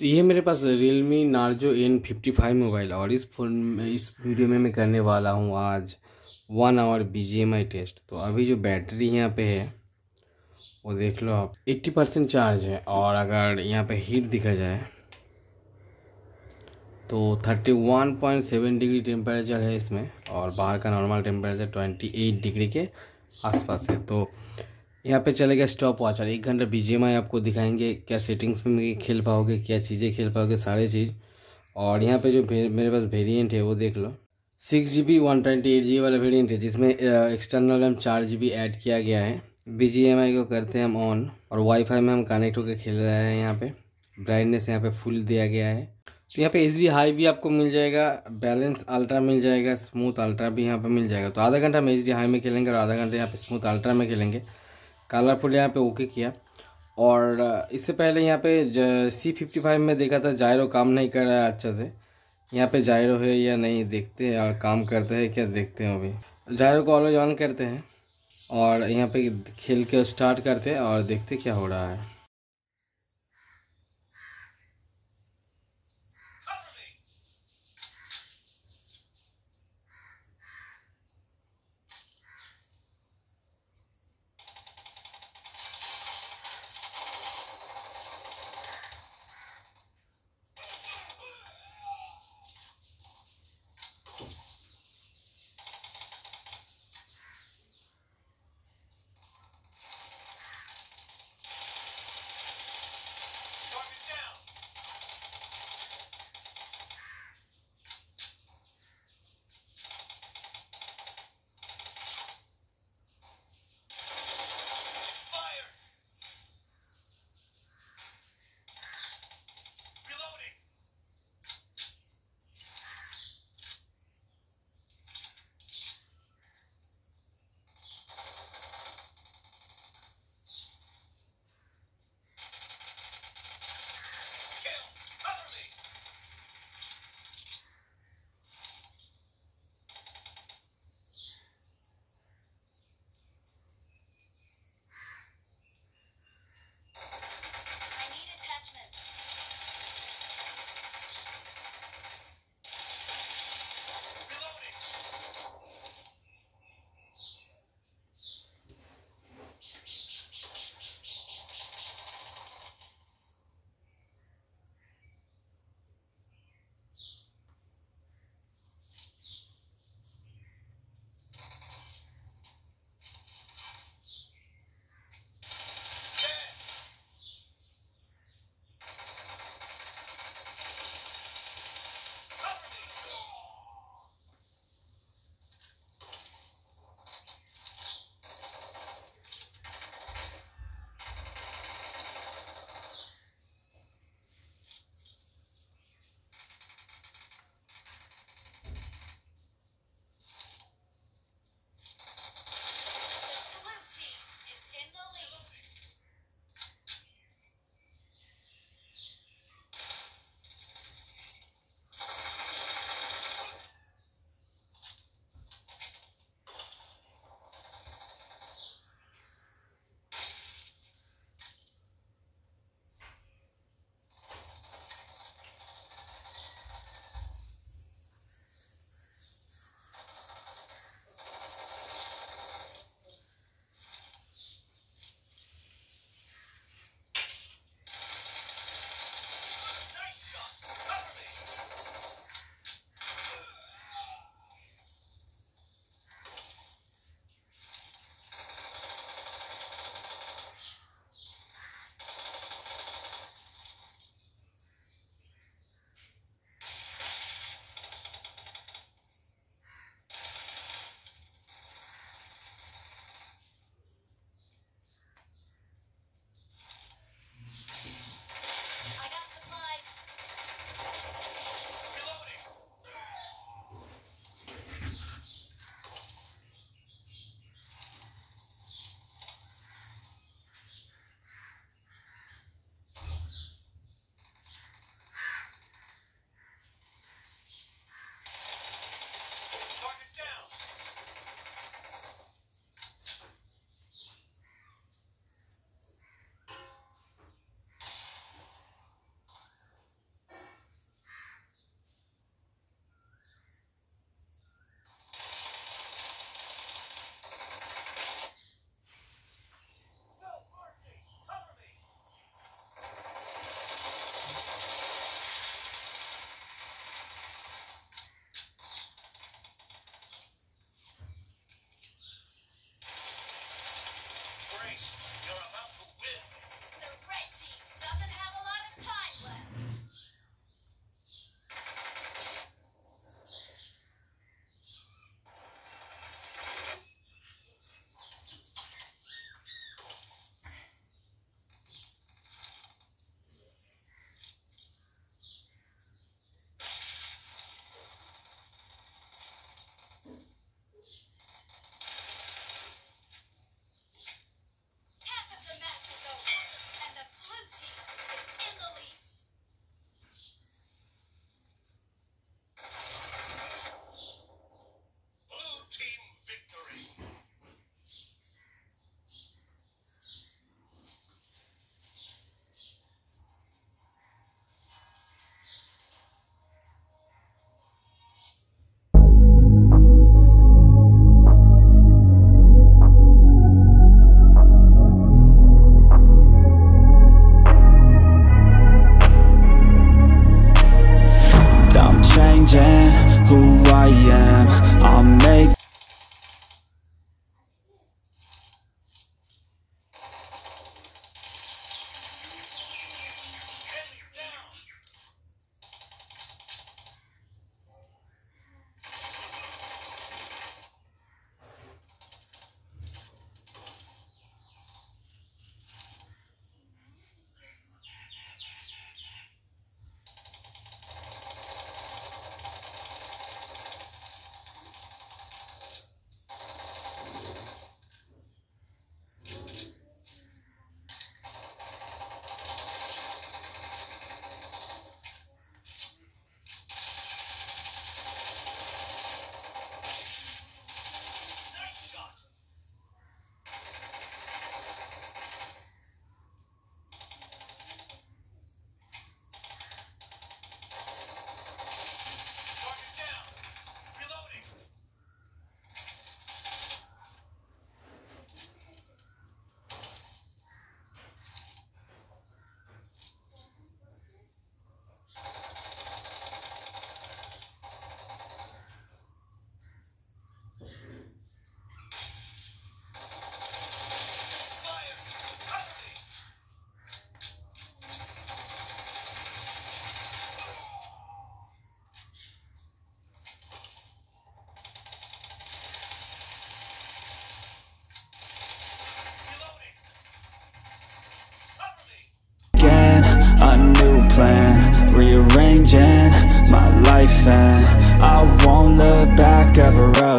तो ये मेरे पास Realme N55 N fifty five mobile और इस फोन में इस वीडियो में मैं करने वाला हूँ आज one hour B G M I test तो अभी जो बैटरी यहाँ पे है वो देख लो आप एट्टी परसेंट चार्ज है और अगर यहाँ पे हीट दिखा जाए तो thirty one point seven degree temperature है इसमें और बाहर का normal temperature twenty eight degree के आसपास है तो यहाँ पे चलेगा स्टॉप वॉच और एक घंटा बी आपको दिखाएंगे क्या सेटिंग्स में खेल पाओगे क्या चीज़ें खेल पाओगे सारे चीज़ और यहाँ पे जो मेरे पास वेरिएंट है वो देख लो six G B one twenty eight G वाला वेरियंट है जिसमें एक्सटर्नल हम चार जी बी एड किया गया है बी जी एम आई को करते हैं हम ऑन और वाईफाई में हम कनेक्ट होकर खेल रहे हैं यहाँ पे ब्राइटनेस यहाँ पे फुल दिया गया है तो यहाँ पे एच डी हाई भी आपको मिल जाएगा बैलेंस अल्ट्रा मिल जाएगा स्मूथ अल्ट्रा भी यहाँ पर मिल जाएगा तो आधा घंटा हम एच डी हाई में खेलेंगे और आधा घंटा यहाँ पर स्मूथ अल्ट्रा में खेलेंगे कलरफुल यहाँ पे ओके किया और इससे पहले यहाँ पे सी फिफ्टी फाइव में देखा था जायरो काम नहीं कर रहा है अच्छा से यहाँ पे जायरो है या नहीं देखते हैं और काम करते हैं क्या देखते हैं अभी जायरो को ऑलवेज ऑन करते हैं और यहाँ पे खेल के स्टार्ट करते हैं और देखते क्या हो रहा है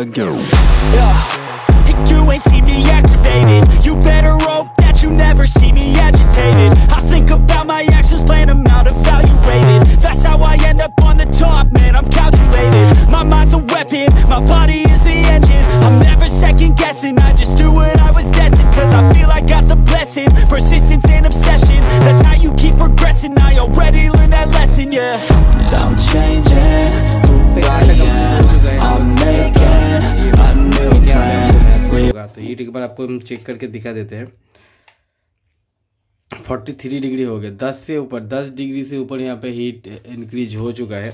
ago Yeah, you ain't see me activated You better hope that you never see me agitated I think about my actions, plan them out, evaluated That's how I end up on the top, man, I'm calculated My mind's a weapon, my body is the engine I'm never second guessing, I just do what होगा तो heat एक बार आपको हम check करके दिखा देते हैं forty three degree हो गया दस से ऊपर दस डिग्री से ऊपर यहाँ पे हीट इंक्रीज हो चुका है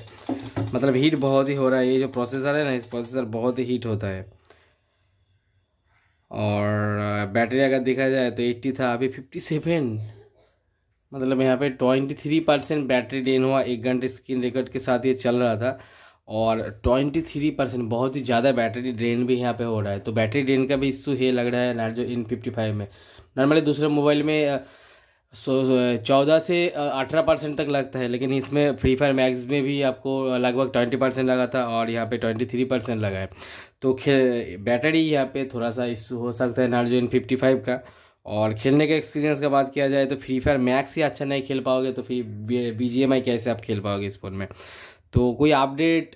मतलब हीट बहुत ही हो रहा है ये जो प्रोसेसर है ना इस प्रोसेसर बहुत ही हीट होता है और बैटरी अगर देखा जाए तो एट्टी था अभी फिफ्टी सेवन मतलब यहाँ पे ट्वेंटी थ्री परसेंट बैटरी डेन हुआ एक घंटे स्क्रीन रिकॉर्ड के साथ ये चल रहा था और ट्वेंटी थ्री परसेंट बहुत ही ज़्यादा बैटरी ड्रेन भी यहाँ पे हो रहा है तो बैटरी ड्रेन का भी इश्यू है लग रहा है नार्जो इन फिफ्टी फाइव में नॉर्मली दूसरे मोबाइल में सो चौदह से अठारह परसेंट तक लगता है लेकिन इसमें फ्री फायर मैक्स में भी आपको लगभग ट्वेंटी परसेंट लगा था और यहाँ पे ट्वेंटी थ्री परसेंट लगा है तो खे बैटरी यहाँ पे थोड़ा सा इशू हो सकता है नार्जो इन फिफ्टी फाइव का और खेलने के एक्सपीरियंस का बात किया जाए तो फ्री फायर मैक्स ही अच्छा नहीं खेल पाओगे तो फिर बी जी एम आई कैसे आप खेल पाओगे इस फोन में तो कोई अपडेट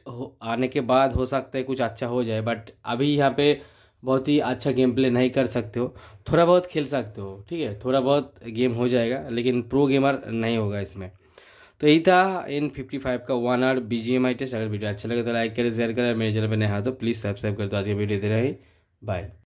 आने के बाद हो सकता है कुछ अच्छा हो जाए बट अभी यहाँ पे बहुत ही अच्छा गेम प्ले नहीं कर सकते हो थोड़ा बहुत खेल सकते हो ठीक है थोड़ा बहुत गेम हो जाएगा लेकिन प्रो गेमर नहीं होगा इसमें तो यही था इन फिफ्टी फाइव का one hour B G M I test अगर वीडियो अच्छा लगे तो लाइक करें शेयर करें मेरे चैनल पर हाँ तो प्लीज़ सब्सक्राइब कर दो आज के वीडियो दे हैं बाय